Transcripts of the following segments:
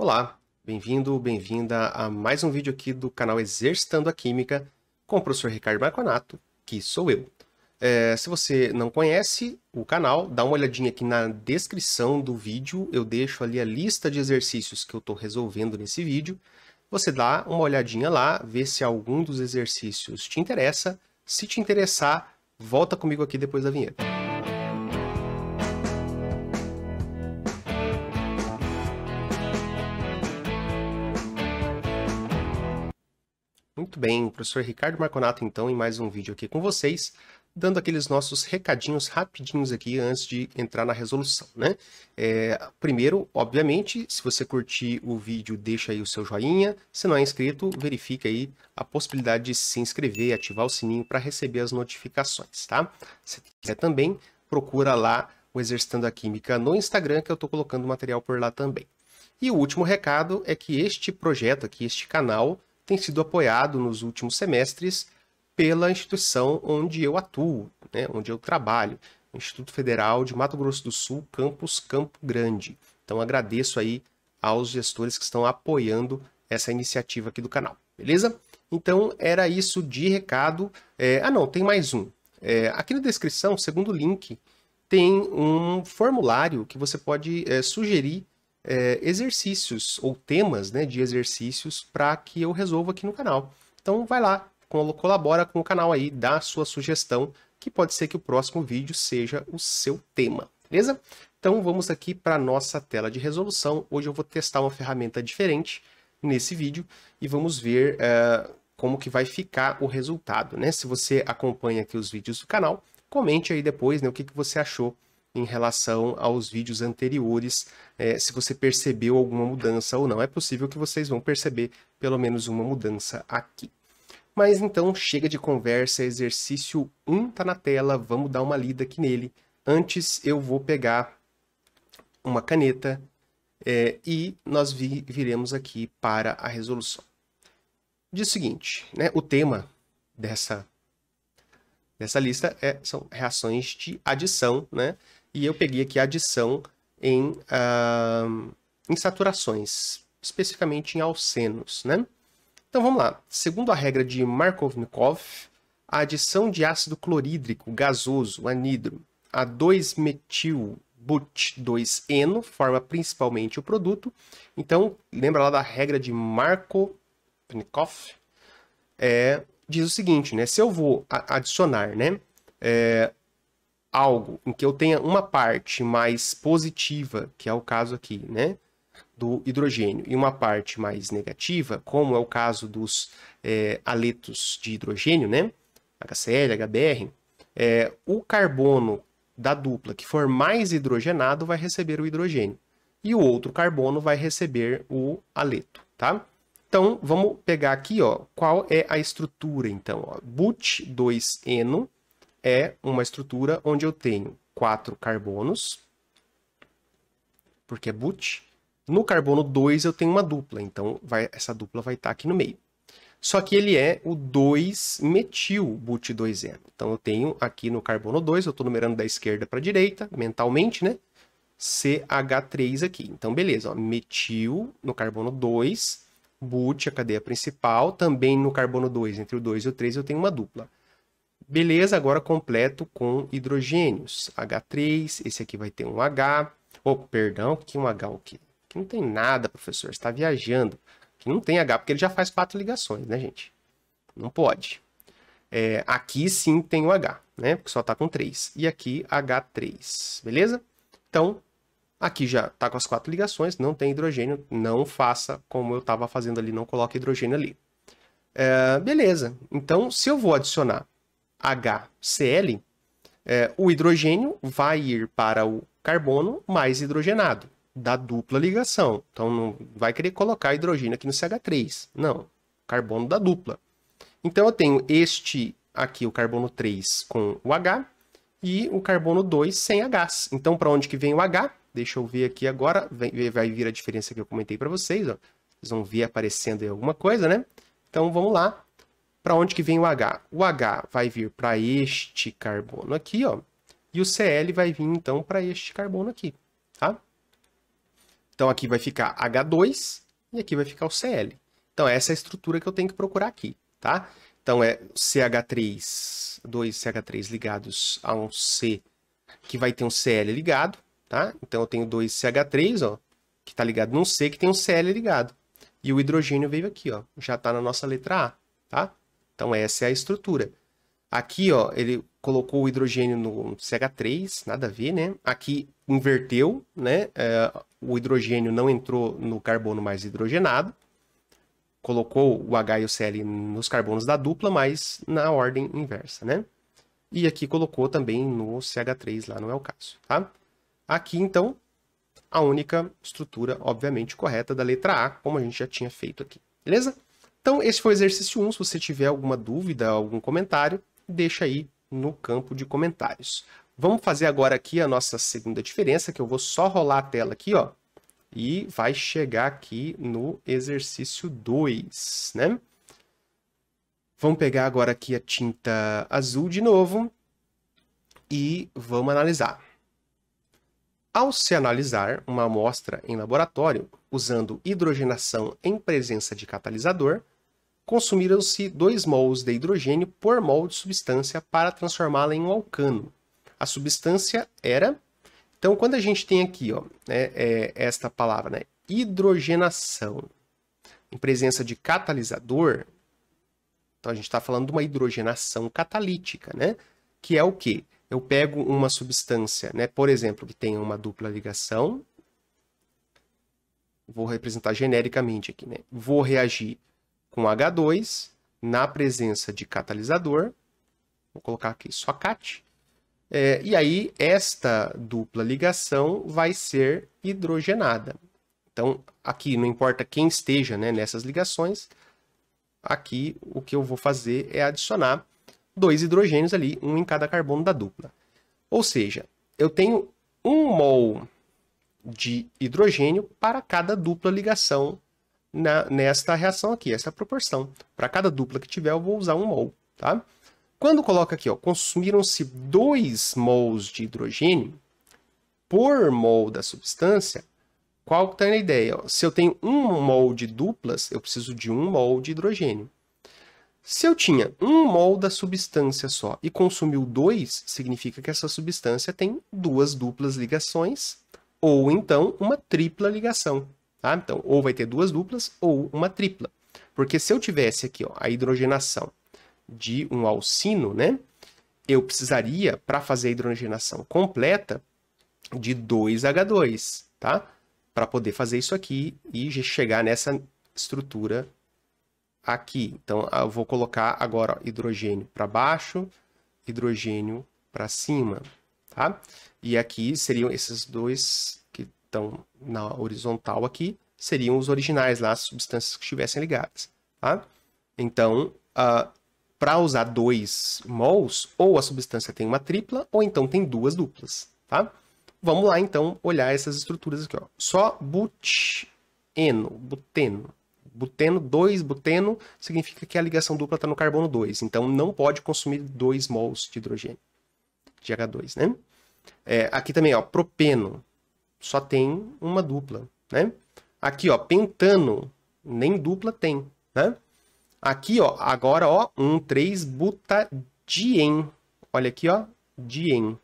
Olá, bem-vindo, bem-vinda a mais um vídeo aqui do canal Exercitando a Química com o professor Ricardo Marconato, que sou eu. É, se você não conhece o canal, dá uma olhadinha aqui na descrição do vídeo, eu deixo ali a lista de exercícios que eu estou resolvendo nesse vídeo. Você dá uma olhadinha lá, vê se algum dos exercícios te interessa. Se te interessar, volta comigo aqui depois da vinheta. Muito bem, o professor Ricardo Marconato, então, em mais um vídeo aqui com vocês, dando aqueles nossos recadinhos rapidinhos aqui antes de entrar na resolução, né? É, primeiro, obviamente, se você curtir o vídeo, deixa aí o seu joinha. Se não é inscrito, verifica aí a possibilidade de se inscrever e ativar o sininho para receber as notificações, tá? Se quiser também, procura lá o Exercitando a Química no Instagram, que eu estou colocando material por lá também. E o último recado é que este projeto aqui, este canal, tem sido apoiado nos últimos semestres pela instituição onde eu atuo, né, onde eu trabalho, Instituto Federal de Mato Grosso do Sul, campus Campo Grande. Então agradeço aí aos gestores que estão apoiando essa iniciativa aqui do canal, beleza? Então era isso de recado. É, ah não, tem mais um. É, aqui na descrição, segundo o link, tem um formulário que você pode é, sugerir é, exercícios ou temas né, de exercícios para que eu resolva aqui no canal. Então vai lá, colabora com o canal aí, dá a sua sugestão, que pode ser que o próximo vídeo seja o seu tema, beleza? Então vamos aqui para a nossa tela de resolução. Hoje eu vou testar uma ferramenta diferente nesse vídeo e vamos ver é, como que vai ficar o resultado, né? Se você acompanha aqui os vídeos do canal, comente aí depois né, o que, que você achou em relação aos vídeos anteriores, é, se você percebeu alguma mudança ou não. É possível que vocês vão perceber pelo menos uma mudança aqui. Mas então chega de conversa, exercício 1 está na tela, vamos dar uma lida aqui nele. Antes eu vou pegar uma caneta é, e nós vi viremos aqui para a resolução. Diz o seguinte, né, o tema dessa, dessa lista é, são reações de adição, né? e eu peguei aqui a adição em, uh, em saturações, especificamente em alcenos, né? Então vamos lá. Segundo a regra de Markovnikov, a adição de ácido clorídrico gasoso anidro a 2-metil but 2-eno forma principalmente o produto. Então, lembra lá da regra de Markovnikov? É, diz o seguinte, né? Se eu vou adicionar, né? É, algo em que eu tenha uma parte mais positiva, que é o caso aqui, né? Do hidrogênio, e uma parte mais negativa, como é o caso dos é, aletos de hidrogênio, né? HCl, HBr, é, eh, o carbono da dupla que for mais hidrogenado vai receber o hidrogênio e o outro carbono vai receber o aleto, tá? Então, vamos pegar aqui, ó, qual é a estrutura, então, ó, but2eno é uma estrutura onde eu tenho quatro carbonos, porque é but. No carbono 2 eu tenho uma dupla, então vai, essa dupla vai estar tá aqui no meio. Só que ele é o 2-metil-but-2-eno. Então eu tenho aqui no carbono 2, eu estou numerando da esquerda para a direita, mentalmente, né? CH3 aqui. Então, beleza, ó, metil no carbono 2, but, a cadeia principal, também no carbono 2, entre o 2 e o 3 eu tenho uma dupla. Beleza, agora completo com hidrogênios. H3, esse aqui vai ter um H. Oh, perdão, que um H o quê? Aqui não tem nada, professor, está viajando. Aqui não tem H, porque ele já faz quatro ligações, né, gente? Não pode. É, aqui sim tem o H, né? Porque só está com 3. E aqui H3, beleza? Então, aqui já está com as quatro ligações, não tem hidrogênio. Não faça como eu estava fazendo ali, não coloque hidrogênio ali. É, beleza, então se eu vou adicionar HCl, é, o hidrogênio vai ir para o carbono mais hidrogenado, da dupla ligação. Então não vai querer colocar hidrogênio aqui no CH3. Não, carbono da dupla. Então eu tenho este aqui, o carbono 3 com o H, e o carbono 2 sem H. Então para onde que vem o H? Deixa eu ver aqui agora, vai vir a diferença que eu comentei para vocês. Ó. Vocês vão ver aparecendo aí alguma coisa, né? Então vamos lá, para onde que vem o H? O H vai vir para este carbono aqui, ó. E o Cl vai vir, então, para este carbono aqui, tá? Então, aqui vai ficar H2 e aqui vai ficar o Cl. Então, essa é a estrutura que eu tenho que procurar aqui, tá? Então, é CH3, dois CH3 ligados a um C, que vai ter um Cl ligado, tá? Então, eu tenho dois CH3, ó, que está ligado num C, que tem um Cl ligado. E o hidrogênio veio aqui, ó, já está na nossa letra A, tá? Então essa é a estrutura. Aqui, ó, ele colocou o hidrogênio no CH3, nada a ver, né? Aqui inverteu, né? É, o hidrogênio não entrou no carbono mais hidrogenado. Colocou o H e o Cl nos carbonos da dupla, mas na ordem inversa, né? E aqui colocou também no CH3, lá não é o caso, tá? Aqui, então, a única estrutura, obviamente, correta da letra A, como a gente já tinha feito aqui, beleza? Então, esse foi o exercício 1. Se você tiver alguma dúvida, algum comentário, deixa aí no campo de comentários. Vamos fazer agora aqui a nossa segunda diferença, que eu vou só rolar a tela aqui, ó, e vai chegar aqui no exercício 2, né? Vamos pegar agora aqui a tinta azul de novo e vamos analisar. Ao se analisar uma amostra em laboratório usando hidrogenação em presença de catalisador, consumiram-se 2 mols de hidrogênio por mol de substância para transformá-la em um alcano. A substância era. Então, quando a gente tem aqui ó, né, é, esta palavra, né, hidrogenação, em presença de catalisador, então a gente está falando de uma hidrogenação catalítica, né? Que é o quê? Eu pego uma substância, né, por exemplo, que tem uma dupla ligação, vou representar genericamente aqui, né? Vou reagir com H2 na presença de catalisador. Vou colocar aqui só CAT. É, e aí, esta dupla ligação vai ser hidrogenada. Então, aqui, não importa quem esteja né, nessas ligações, aqui o que eu vou fazer é adicionar dois hidrogênios ali, um em cada carbono da dupla. Ou seja, eu tenho um mol de hidrogênio para cada dupla ligação na, nesta reação aqui, essa é proporção. Para cada dupla que tiver, eu vou usar um mol, tá? Quando coloca aqui, ó, consumiram-se 2 mols de hidrogênio por mol da substância, qual que está na ideia? Ó, se eu tenho um mol de duplas, eu preciso de um mol de hidrogênio. Se eu tinha um mol da substância só e consumiu dois, significa que essa substância tem duas duplas ligações ou então uma tripla ligação. Tá? Então, ou vai ter duas duplas ou uma tripla. Porque se eu tivesse aqui ó, a hidrogenação de um alcino, né? Eu precisaria, para fazer a hidrogenação completa, de 2H2, tá? Para poder fazer isso aqui e chegar nessa estrutura aqui. Então, eu vou colocar agora ó, hidrogênio para baixo, hidrogênio para cima, tá? E aqui seriam esses dois então, na horizontal aqui, seriam os originais lá, as substâncias que estivessem ligadas, tá? Então, uh, ah, para usar dois mols, ou a substância tem uma tripla, ou então tem duas duplas, tá? Vamos lá, então, olhar essas estruturas aqui, ó. Só buteno, buteno. Buteno 2, buteno, significa que a ligação dupla está no carbono 2. Então, não pode consumir 2 mols de hidrogênio, de H2, né? É, aqui também, ó, propeno só tem uma dupla, né? Aqui, ó, pentano, nem dupla tem, né? Aqui, ó, agora, ó, um três butadien. Olha aqui, ó, dien.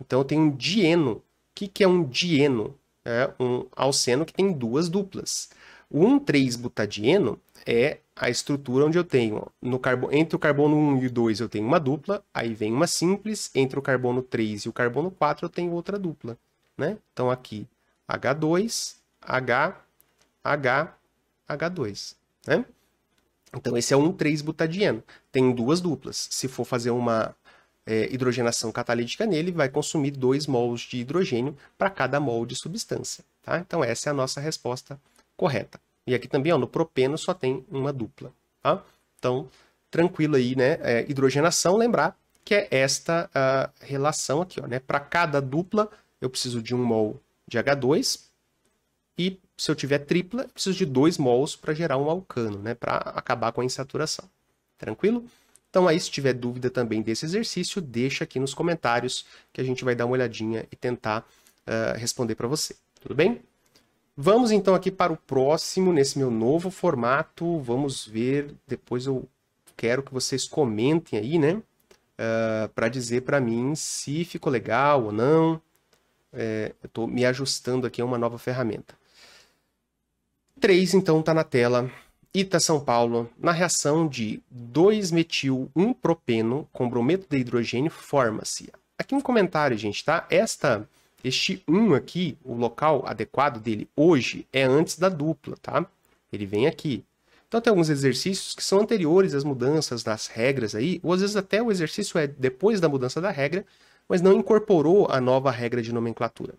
Então, eu tenho um dieno. O que, que é um dieno? É um alceno que tem duas duplas. O três butadieno é a estrutura onde eu tenho, no carbono entre o carbono 1 e o 2 eu tenho uma dupla, aí vem uma simples, entre o carbono 3 e o carbono 4 eu tenho outra dupla né? Então aqui H2, H, H, H2, né? Então esse é um 3-butadieno. Tem duas duplas. Se for fazer uma é, hidrogenação catalítica nele, vai consumir dois mols de hidrogênio para cada mol de substância. Tá? Então essa é a nossa resposta correta. E aqui também, ó, no propeno só tem uma dupla. Tá? Então, tranquilo aí, né? É, hidrogenação, lembrar que é esta ah, relação aqui, ó, né? Para cada dupla, eu preciso de um mol de H2 e se eu tiver tripla, eu preciso de dois mols para gerar um alcano, né, para acabar com a insaturação. Tranquilo? Então aí se tiver dúvida também desse exercício, deixa aqui nos comentários que a gente vai dar uma olhadinha e tentar uh, responder para você. Tudo bem? Vamos então aqui para o próximo, nesse meu novo formato. Vamos ver, depois eu quero que vocês comentem aí, né? Uh, eh, para dizer para mim se ficou legal ou não é, eu estou me ajustando aqui a uma nova ferramenta. 3, então, está na tela. Ita São Paulo, na reação de 2-metil-1-propeno com brometo de hidrogênio, forma-se. Aqui um comentário, gente, tá? Esta, este 1 aqui, o local adequado dele hoje é antes da dupla, tá? Ele vem aqui. Então tem alguns exercícios que são anteriores às mudanças das regras aí, ou às vezes até o exercício é depois da mudança da regra, mas não incorporou a nova regra de nomenclatura.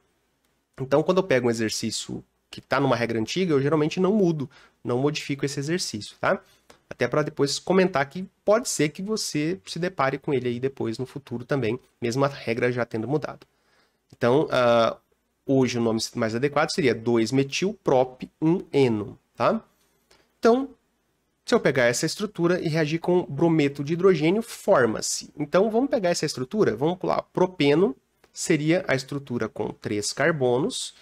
Então, quando eu pego um exercício que está numa regra antiga, eu geralmente não mudo, não modifico esse exercício, tá? Até para depois comentar que pode ser que você se depare com ele aí depois no futuro também, mesmo a regra já tendo mudado. Então, uh, hoje o nome mais adequado seria 2-metilprop-1-eno, tá? Então, se eu pegar essa estrutura e reagir com brometo de hidrogênio, forma-se. Então vamos pegar essa estrutura, vamos pular. Propeno seria a estrutura com três carbonos,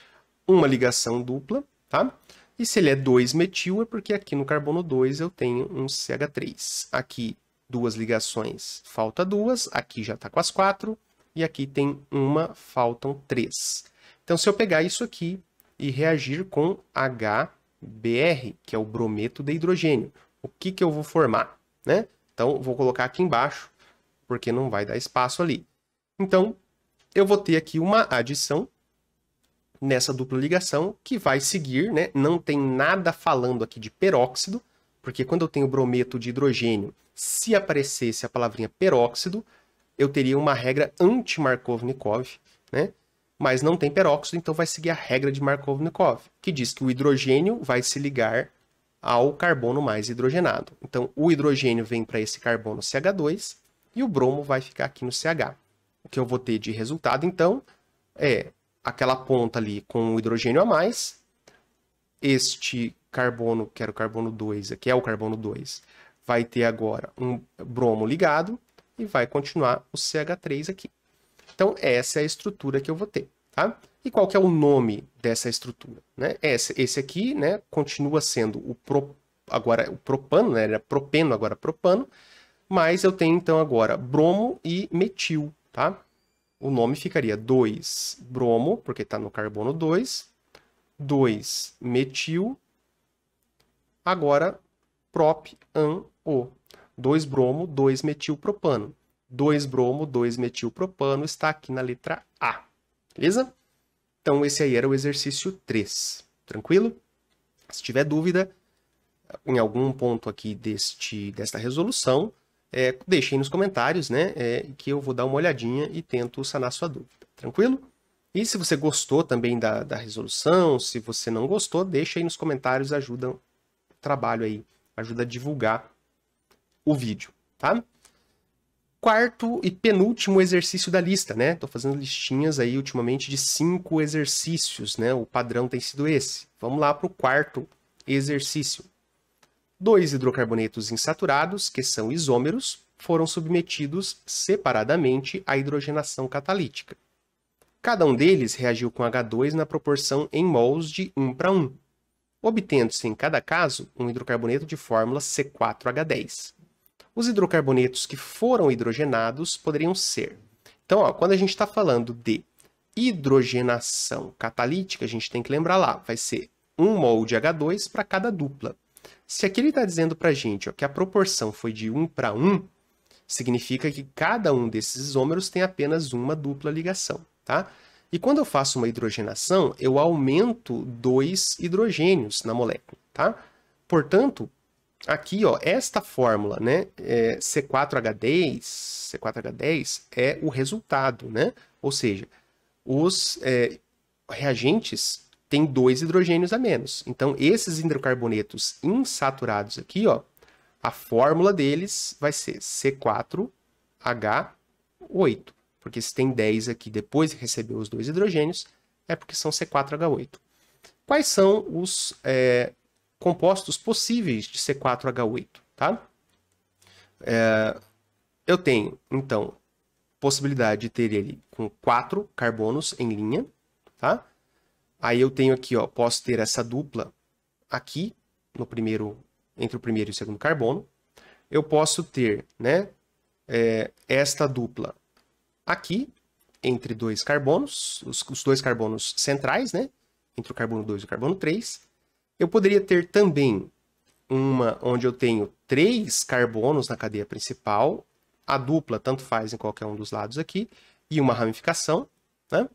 uma ligação dupla, tá? E se ele é 2-metil é porque aqui no carbono 2 eu tenho um CH3. Aqui duas ligações, falta duas, aqui já está com as quatro, e aqui tem uma, faltam três. Então se eu pegar isso aqui e reagir com HBr, que é o brometo de hidrogênio, o que, que eu vou formar, né? Então, vou colocar aqui embaixo, porque não vai dar espaço ali. Então, eu vou ter aqui uma adição nessa dupla ligação que vai seguir, né? Não tem nada falando aqui de peróxido, porque quando eu tenho brometo de hidrogênio, se aparecesse a palavrinha peróxido, eu teria uma regra anti-Markovnikov, né? Mas não tem peróxido, então vai seguir a regra de Markovnikov, que diz que o hidrogênio vai se ligar ao carbono mais hidrogenado. Então, o hidrogênio vem para esse carbono CH2 e o bromo vai ficar aqui no CH. O que eu vou ter de resultado, então, é aquela ponta ali com o hidrogênio a mais, este carbono, que era o carbono 2, aqui é o carbono 2, vai ter agora um bromo ligado e vai continuar o CH3 aqui. Então, essa é a estrutura que eu vou ter. Tá? E qual que é o nome dessa estrutura? Né? Esse, esse aqui né, continua sendo o, pro, agora, o propano, né, era é propeno, agora propano, mas eu tenho então agora bromo e metil. Tá? O nome ficaria 2-bromo, porque está no carbono 2, 2-metil, agora prop-an-o. 2-bromo, 2 metil prop-an-o. 2-bromo, 2 2-bromo, 2-metil-propano está aqui na letra A. Beleza? Então, esse aí era o exercício 3. Tranquilo? Se tiver dúvida em algum ponto aqui deste, desta resolução, é, deixe aí nos comentários, né? É, que eu vou dar uma olhadinha e tento sanar sua dúvida. Tranquilo? E se você gostou também da, da resolução, se você não gostou, deixa aí nos comentários, ajuda o trabalho aí, ajuda a divulgar o vídeo, tá? quarto e penúltimo exercício da lista, né? Tô fazendo listinhas aí ultimamente de cinco exercícios, né? O padrão tem sido esse. Vamos lá para o quarto exercício. Dois hidrocarbonetos insaturados, que são isômeros, foram submetidos separadamente à hidrogenação catalítica. Cada um deles reagiu com H2 na proporção em mols de 1 para 1, obtendo-se em cada caso um hidrocarboneto de fórmula C4H10. Os hidrocarbonetos que foram hidrogenados poderiam ser. Então, ó, quando a gente está falando de hidrogenação catalítica, a gente tem que lembrar lá, vai ser um mol de H2 para cada dupla. Se aqui ele está dizendo para a gente ó, que a proporção foi de 1 para 1, significa que cada um desses isômeros tem apenas uma dupla ligação. Tá? E quando eu faço uma hidrogenação, eu aumento dois hidrogênios na molécula. Tá? Portanto, aqui, ó, esta fórmula, né, é C4H10, C4H10 é o resultado, né? Ou seja, os é, reagentes têm dois hidrogênios a menos. Então, esses hidrocarbonetos insaturados aqui, ó, a fórmula deles vai ser C4H8, porque se tem 10 aqui depois de receber os dois hidrogênios, é porque são C4H8. Quais são os é, compostos possíveis de C4H8, tá? É, eu tenho, então, possibilidade de ter ele com quatro carbonos em linha, tá? Aí eu tenho aqui, ó, posso ter essa dupla aqui no primeiro, entre o primeiro e o segundo carbono. Eu posso ter, né, é, esta dupla aqui entre dois carbonos, os, os, dois carbonos centrais, né, entre o carbono 2 e o carbono 3. Eu poderia ter também uma onde eu tenho três carbonos na cadeia principal, a dupla tanto faz em qualquer um dos lados aqui, e uma ramificação, né?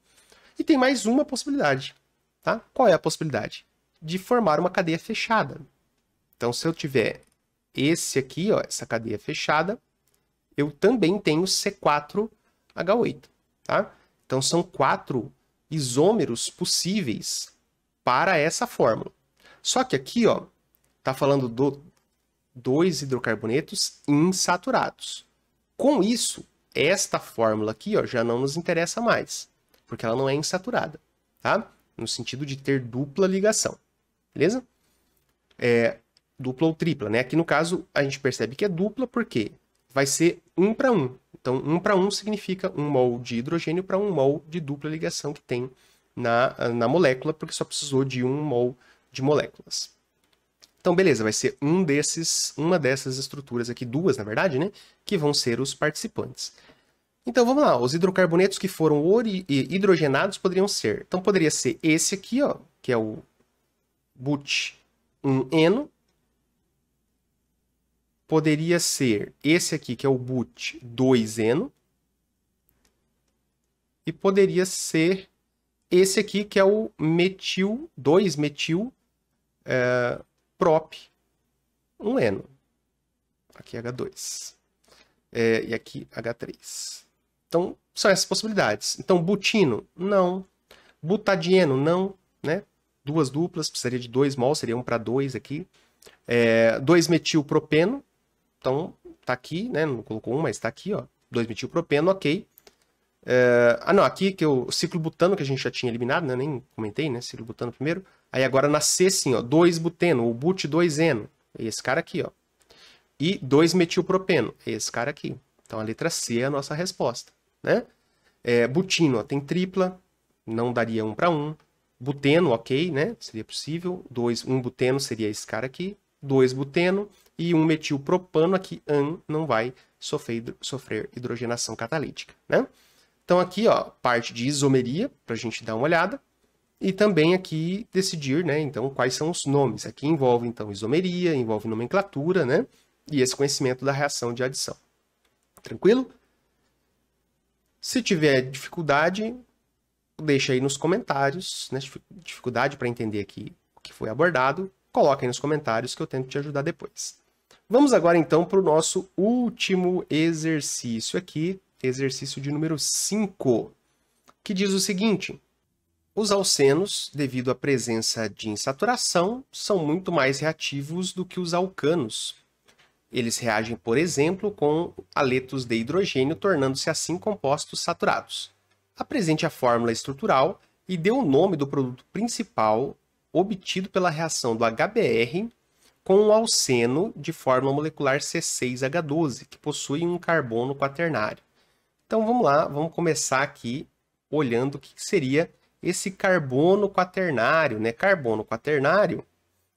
E tem mais uma possibilidade, tá? Qual é a possibilidade? De formar uma cadeia fechada. Então, se eu tiver esse aqui, ó, essa cadeia fechada, eu também tenho C4H8, tá? Então, são quatro isômeros possíveis para essa fórmula. Só que aqui, ó, tá falando do dois hidrocarbonetos insaturados. Com isso, esta fórmula aqui, ó, já não nos interessa mais, porque ela não é insaturada, tá? No sentido de ter dupla ligação, beleza? É, dupla ou tripla, né? Aqui no caso, a gente percebe que é dupla porque vai ser um para um. Então, um para um significa um mol de hidrogênio para um mol de dupla ligação que tem na, na molécula, porque só precisou de um mol de moléculas. Então, beleza, vai ser um desses, uma dessas estruturas aqui, duas na verdade, né? Que vão ser os participantes. Então, vamos lá. Os hidrocarbonetos que foram hidrogenados poderiam ser. Então, poderia ser esse aqui, ó, que é o but 1-eno. Poderia ser esse aqui, que é o but 2-eno. E poderia ser esse aqui, que é o metil 2-metil é, prop, um eno. Aqui é H2. É, e aqui H3. Então, são essas possibilidades. Então, butino, não. Butadieno, não. Né? Duas duplas, precisaria de dois mol, seria um para dois aqui. É, metilpropeno então tá aqui, né? Não colocou um, mas tá aqui, ó. Dois metilpropeno ok. É... Ah, não, aqui que eu... o ciclo butano que a gente já tinha eliminado, né? Nem comentei, né? Ciclo butano primeiro. Aí agora na sim, ó, 2-buteno, o but 2-eno. É esse cara aqui, ó. E 2-metilpropeno, é esse cara aqui. Então a letra C é a nossa resposta, né? É, butino, ó, tem tripla, não daria 1 um para 1. Um. Buteno, ok, né? Seria possível. 2, 1 um buteno seria esse cara aqui. 2 buteno e 1 um metilpropano aqui, an, não vai sofrer, sofrer hidrogenação catalítica, né? Então aqui, ó, parte de isomeria, para a gente dar uma olhada. E também aqui decidir, né, então, quais são os nomes. Aqui envolve, então, isomeria, envolve nomenclatura, né? E esse conhecimento da reação de adição. Tranquilo? Se tiver dificuldade, deixa aí nos comentários, né? Dificuldade para entender aqui o que foi abordado, coloca aí nos comentários que eu tento te ajudar depois. Vamos agora então para o nosso último exercício aqui, exercício de número 5, que diz o seguinte: os alcenos, devido à presença de insaturação, são muito mais reativos do que os alcanos. Eles reagem, por exemplo, com aletos de hidrogênio, tornando-se assim compostos saturados. Apresente a fórmula estrutural e dê o nome do produto principal obtido pela reação do HBr com o alceno de fórmula molecular C6H12, que possui um carbono quaternário. Então vamos lá, vamos começar aqui olhando o que seria esse carbono quaternário, né? Carbono quaternário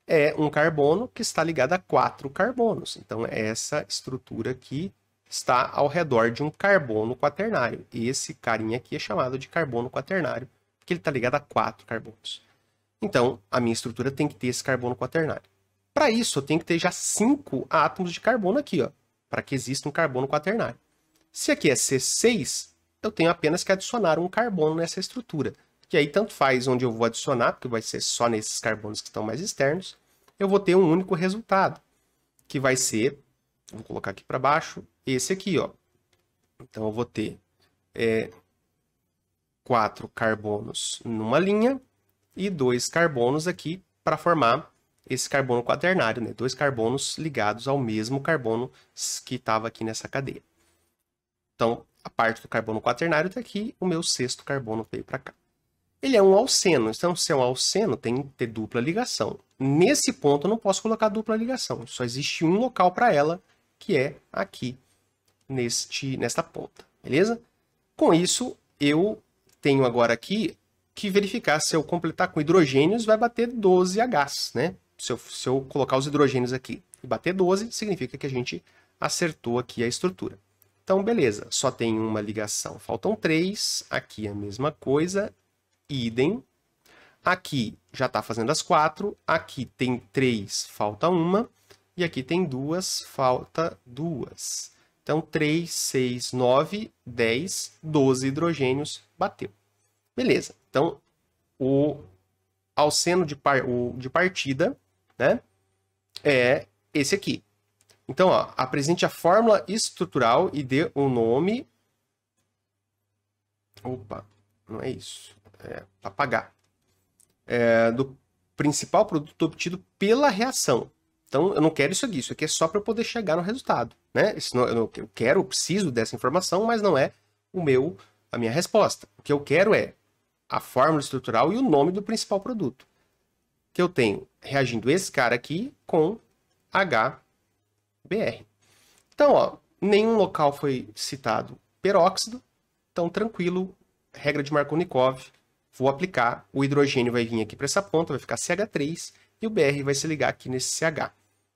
é um carbono que está ligado a quatro carbonos. Então é essa estrutura aqui está ao redor de um carbono quaternário. Esse carinha aqui é chamado de carbono quaternário, porque ele está ligado a quatro carbonos. Então, a minha estrutura tem que ter esse carbono quaternário. Para isso, eu tenho que ter já cinco átomos de carbono aqui, ó, para que exista um carbono quaternário. Se aqui é C6, eu tenho apenas que adicionar um carbono nessa estrutura. Que aí tanto faz onde eu vou adicionar, porque vai ser só nesses carbonos que estão mais externos, eu vou ter um único resultado, que vai ser, vou colocar aqui para baixo, esse aqui, ó. Então eu vou ter é, quatro carbonos numa linha e dois carbonos aqui para formar esse carbono quaternário, né? Dois carbonos ligados ao mesmo carbono que estava aqui nessa cadeia. Então, a parte do carbono quaternário está aqui, o meu sexto carbono veio para cá. Ele é um alceno, então se é um alceno, tem que ter dupla ligação. Nesse ponto, eu não posso colocar dupla ligação, só existe um local para ela, que é aqui, neste, nesta ponta, beleza? Com isso, eu tenho agora aqui que verificar se eu completar com hidrogênios, vai bater 12 Hs, né? Se eu, se eu colocar os hidrogênios aqui e bater 12, significa que a gente acertou aqui a estrutura. Então, beleza, só tem uma ligação. Faltam três. Aqui a mesma coisa. Idem. Aqui já está fazendo as quatro. Aqui tem três, falta uma. E aqui tem duas, falta duas. Então, 3, 6, 9, 10, 12 hidrogênios bateu. Beleza. Então, o alceno de, par, o, de partida né, é esse aqui. Então, ó, apresente a fórmula estrutural e dê um nome. Opa, não é isso. É apagar. É, do principal produto obtido pela reação. Então, eu não quero isso aqui. Isso aqui é só para eu poder chegar no resultado. Né? Não, eu, não, eu quero, eu preciso dessa informação, mas não é o meu, a minha resposta. O que eu quero é a fórmula estrutural e o nome do principal produto. Que eu tenho reagindo esse cara aqui com H BR. Então, ó, nenhum local foi citado peróxido, então tranquilo, regra de Markovnikov, vou aplicar, o hidrogênio vai vir aqui para essa ponta, vai ficar CH3, e o BR vai se ligar aqui nesse CH.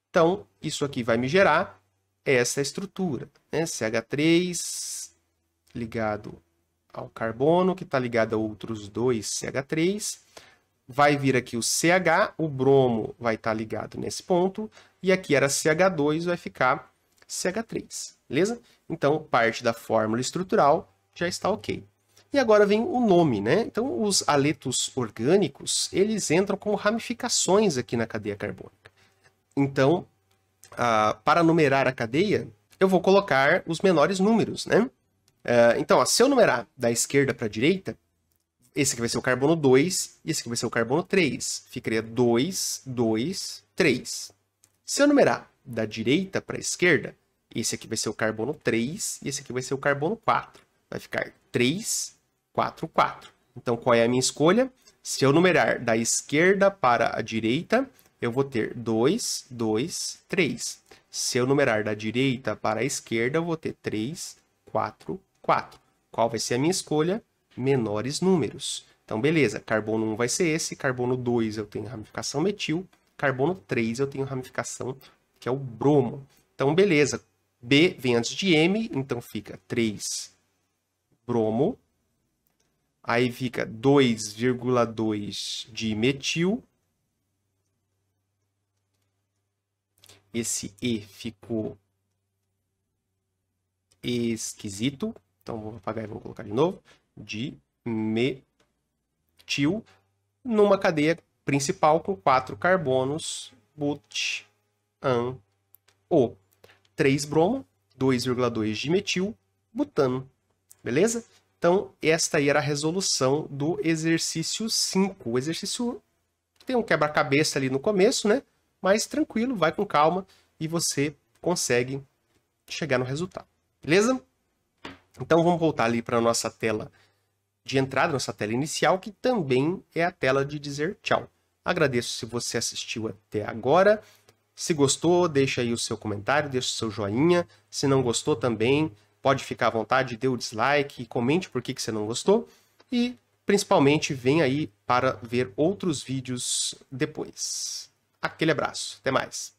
Então, isso aqui vai me gerar essa estrutura, né? CH3 ligado ao carbono, que está ligado a outros dois CH3, vai vir aqui o CH, o bromo vai estar tá ligado nesse ponto, e aqui era CH2, vai ficar CH3, beleza? Então, parte da fórmula estrutural já está ok. E agora vem o nome, né? Então, os aletos orgânicos, eles entram como ramificações aqui na cadeia carbônica. Então, para numerar a cadeia, eu vou colocar os menores números, né? É, então, ó, se eu numerar da esquerda para a direita, esse aqui vai ser o carbono 2 e esse aqui vai ser o carbono 3. Ficaria 2, 2, 3. Se eu numerar da direita para a esquerda, esse aqui vai ser o carbono 3 e esse aqui vai ser o carbono 4. Vai ficar 3, 4, 4. Então, qual é a minha escolha? Se eu numerar da esquerda para a direita, eu vou ter 2, 2, 3. Se eu numerar da direita para a esquerda, eu vou ter 3, 4, 4. Qual vai ser a minha escolha? Menores números. Então, beleza, carbono 1 vai ser esse, carbono 2 eu tenho ramificação metil, Carbono 3 eu tenho ramificação que é o bromo. Então, beleza. B vem antes de M, então fica 3 bromo. Aí fica 2,2 de metil. Esse E ficou esquisito. Então, vou apagar e vou colocar de novo. De metil numa cadeia principal com quatro carbonos, but, an, o. 3 bromo, 2,2 de metil, butano. Beleza? Então, esta aí era a resolução do exercício 5. O exercício tem um quebra-cabeça ali no começo, né? Mas tranquilo, vai com calma e você consegue chegar no resultado. Beleza? Então, vamos voltar ali para a nossa tela de entrada, nossa tela inicial, que também é a tela de dizer tchau. Agradeço se você assistiu até agora. Se gostou, deixa aí o seu comentário, deixa o seu joinha. Se não gostou também, pode ficar à vontade, dê o dislike, comente por que, que você não gostou. E, principalmente, vem aí para ver outros vídeos depois. Aquele abraço, até mais!